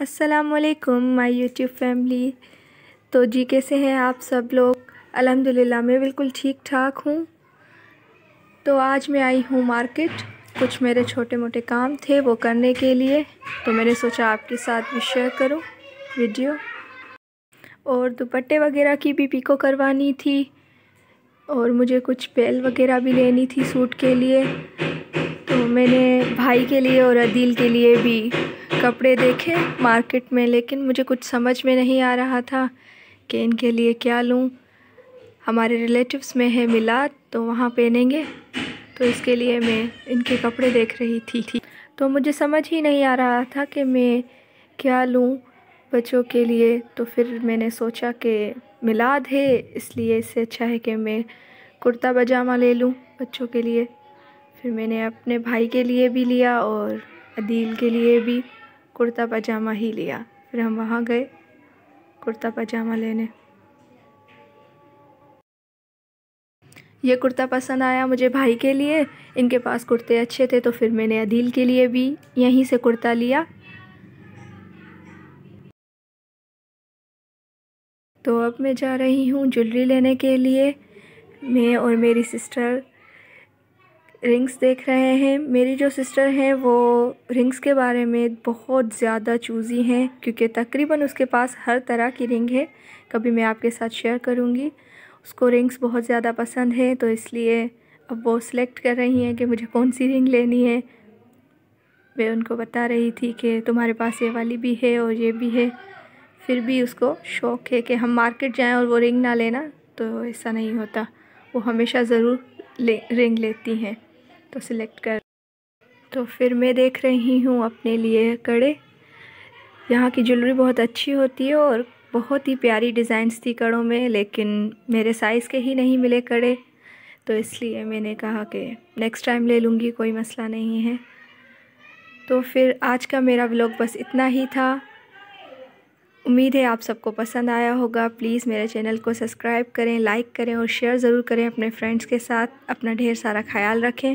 असलकुम my YouTube family तो जी कैसे हैं आप सब लोग अल्हम्दुलिल्लाह मैं बिल्कुल ठीक ठाक हूँ तो आज मैं आई हूँ मार्केट कुछ मेरे छोटे मोटे काम थे वो करने के लिए तो मैंने सोचा आपके साथ भी शेयर करूँ वीडियो और दुपट्टे वगैरह की भी पिको करवानी थी और मुझे कुछ बेल वगैरह भी लेनी थी सूट के लिए मैंने भाई के लिए और अदील के लिए भी कपड़े देखे मार्केट में लेकिन मुझे कुछ समझ में नहीं आ रहा था कि इनके लिए क्या लूँ हमारे रिलेटिव्स में है मिलाद तो वहाँ पहनेंगे तो इसके लिए मैं इनके कपड़े देख रही थी थी तो मुझे समझ ही नहीं आ रहा था कि मैं क्या लूँ बच्चों के लिए तो फिर मैंने सोचा कि मिलाद है इसलिए इससे अच्छा है कि मैं कुर्ता पजामा ले लूँ बच्चों के लिए फिर मैंने अपने भाई के लिए भी लिया और अदील के लिए भी कुर्ता पजामा ही लिया फिर हम वहाँ गए कुर्ता पजामा लेने ये कुर्ता पसंद आया मुझे भाई के लिए इनके पास कुर्ते अच्छे थे तो फिर मैंने अदील के लिए भी यहीं से कुर्ता लिया तो अब मैं जा रही हूँ ज्वेलरी लेने के लिए मैं और मेरी सिस्टर रिंग्स देख रहे हैं मेरी जो सिस्टर हैं वो रिंग्स के बारे में बहुत ज़्यादा चूज़ी हैं क्योंकि तकरीबन उसके पास हर तरह की रिंग है कभी मैं आपके साथ शेयर करूँगी उसको रिंग्स बहुत ज़्यादा पसंद है तो इसलिए अब वो सिलेक्ट कर रही हैं कि मुझे कौन सी रिंग लेनी है मैं उनको बता रही थी कि तुम्हारे पास ये वाली भी है और ये भी है फिर भी उसको शौक़ है कि हम मार्केट जाएं और वो रिंग ना लेना तो ऐसा नहीं होता वो हमेशा ज़रूर ले रिंग लेती हैं तो सिलेक्ट कर तो फिर मैं देख रही हूँ अपने लिए कड़े यहाँ की ज्वेलरी बहुत अच्छी होती है और बहुत ही प्यारी डिज़ाइंस थी कड़ों में लेकिन मेरे साइज़ के ही नहीं मिले कड़े तो इसलिए मैंने कहा कि नेक्स्ट टाइम ले लूँगी कोई मसला नहीं है तो फिर आज का मेरा व्लॉग बस इतना ही था उम्मीद है आप सबको पसंद आया होगा प्लीज़ मेरे चैनल को सब्सक्राइब करें लाइक करें और शेयर ज़रूर करें अपने फ्रेंड्स के साथ अपना ढेर सारा ख्याल रखें